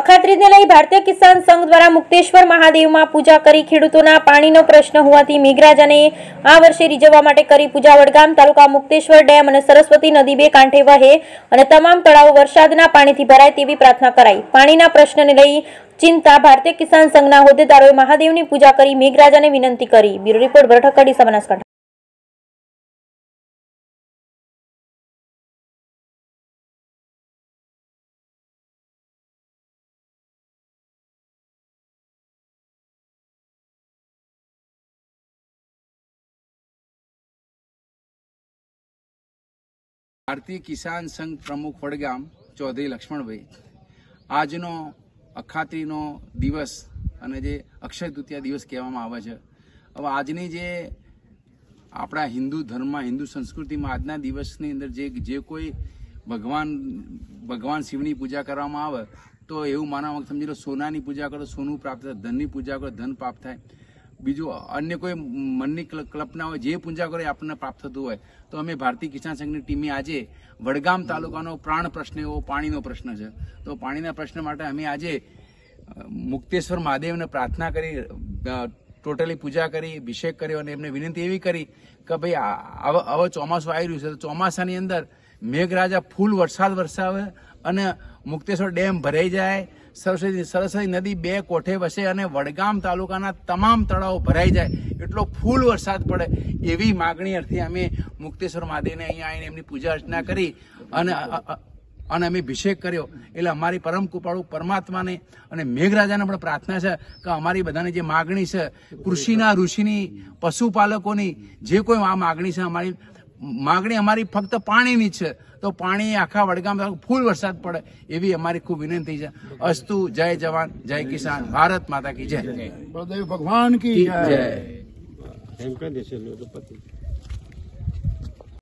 અખાત્રીજને લઈ ભારતીય કિસાન સંઘ દ્વારા મુક્તેશ્વર મહાદેવમાં પૂજા કરી ખેડૂતોના પાણીનો પ્રશ્ન હોવાથી મેઘરાજાને આ વર્ષે રીઝવવા માટે કરી પૂજા વડગામ તાલુકા મુક્તેશ્વર ડેમ અને સરસ્વતી નદી બે કાંઠે વહે અને તમામ તળાવો વરસાદના પાણીથી ભરાય તેવી પ્રાર્થના કરાઈ પાણીના પ્રશ્નને લઈ ચિંતા ભારતીય કિસાન સંઘના હોદ્દેદારોએ મહાદેવની પૂજા કરી મેઘરાજાને વિનંતી કરી બ્યુરો રિપોર્ટ બરઠકડી સમાનાસકાંઠા ભારતીય કિસાન સંઘ પ્રમુખ વડગામ ચૌધરી લક્ષ્મણભાઈ આજનો અખાત્રીનો દિવસ અને જે અક્ષય તૃતીયા દિવસ કહેવામાં આવે છે હવે આજની જે આપણા હિન્દુ ધર્મમાં હિન્દુ સંસ્કૃતિમાં આજના દિવસની અંદર જે જે કોઈ ભગવાન ભગવાન શિવની પૂજા કરવામાં આવે તો એવું માનવા સમજી લો સોનાની પૂજા કરો સોનું પ્રાપ્ત થાય ધનની પૂજા કરો ધન પ્રાપ્ત થાય બીજું અન્ય કોઈ મનની કલ્પના હોય જે પૂંજા કરે આપણને પ્રાપ્ત થતું હોય તો અમે ભારતીય કિસાન સંઘની ટીમે આજે વડગામ તાલુકાનો પ્રાણ પ્રશ્ન એવો પાણીનો પ્રશ્ન છે તો પાણીના પ્રશ્ન માટે અમે આજે મુક્તેશ્વર મહાદેવને પ્રાર્થના કરી ટોટલી પૂજા કરી અભિષેક કર્યો અને એમને વિનંતી એવી કરી કે ભાઈ હવે ચોમાસું આવી રહ્યું છે તો ચોમાસાની અંદર મેઘરાજા ફૂલ વરસાદ વરસાવે અને મુક્તેશ્વર ડેમ ભરાઈ જાય સરસ્વતી સરસ્વતી નદી બે કોઠે વસે અને વડગામ તાલુકાના તમામ તળાવો ભરાઈ જાય એટલો ફૂલ વરસાદ પડે એવી માગણી અર્થે અમે મુક્તેશ્વર મહાદેવને અહીંયા આવીને એમની પૂજા અર્ચના કરી અને અને અમે અભિષેક કર્યો એટલે અમારી પરમ કૃપાળુ પરમાત્માને અને મેઘરાજાને પણ પ્રાર્થના છે કે અમારી બધાની જે માગણી છે કૃષિના ઋષિની પશુપાલકોની જે કોઈ આ માગણી છે અમારી માગણી અમારી ફક્ત પાણીની છે તો પાણી આખા વડગામ ફૂલ વરસાદ પડે એવી અમારી ખૂબ વિનંતી છે અસ્તુ જય જવાન જય કિસાન ભારત માતા કી જય ભગવાન કી જય